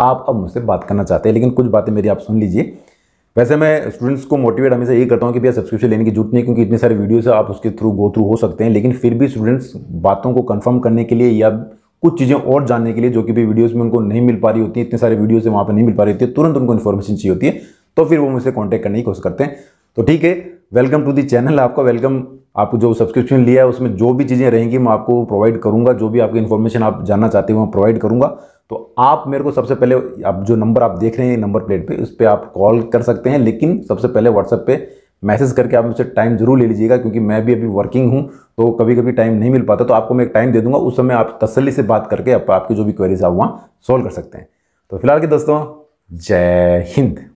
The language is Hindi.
आप अब मुझसे बात करना चाहते हैं लेकिन कुछ बातें मेरी आप सुन लीजिए वैसे मैं स्टूडेंट्स को मोटिवेट हमेशा यही करता हूँ कि भैया सब्सक्रिप्शन लेने की जरूरत नहीं क्योंकि इतने सारे वीडियोस आप उसके थ्रू गो थ्रू हो सकते हैं लेकिन फिर भी स्टूडेंट्स बातों को कंफर्म करने के लिए या कुछ चीज़ें और जानने के लिए जो कि भी वीडियोज में उनको नहीं मिल पा रही होती है इतने सारे वीडियोस वहाँ पर नहीं मिल पा रही होती है तुरंत उनको इन्फॉर्मेशन चाहिए होती है तो फिर वो मुझसे कॉन्टैक्ट करने की कोशिश करते हैं तो ठीक है वेलकम टू दी चैनल आपका वेलकम आपको जो सब्सक्रिप्शन लिया है उसमें जो भी चीज़ें रहेंगी मैं आपको प्रोवाइड करूँगा जो भी आपकी इन्फॉर्मेशन आप जानना चाहते हो मैं प्रोवाइड करूँगा तो आप मेरे को सबसे पहले आप जो नंबर आप देख रहे हैं नंबर प्लेट पे उस पर आप कॉल कर सकते हैं लेकिन सबसे पहले व्हाट्सएप पे मैसेज करके आप मुझसे टाइम जरूर ले लीजिएगा क्योंकि मैं भी अभी वर्किंग हूँ तो कभी कभी टाइम नहीं मिल पाता तो आपको मैं एक टाइम दे दूंगा उस समय आप तसली से बात करके आप, आपकी जो भी क्वेरीज आप वहाँ सॉल्व कर सकते हैं तो फिलहाल के दोस्तों जय हिंद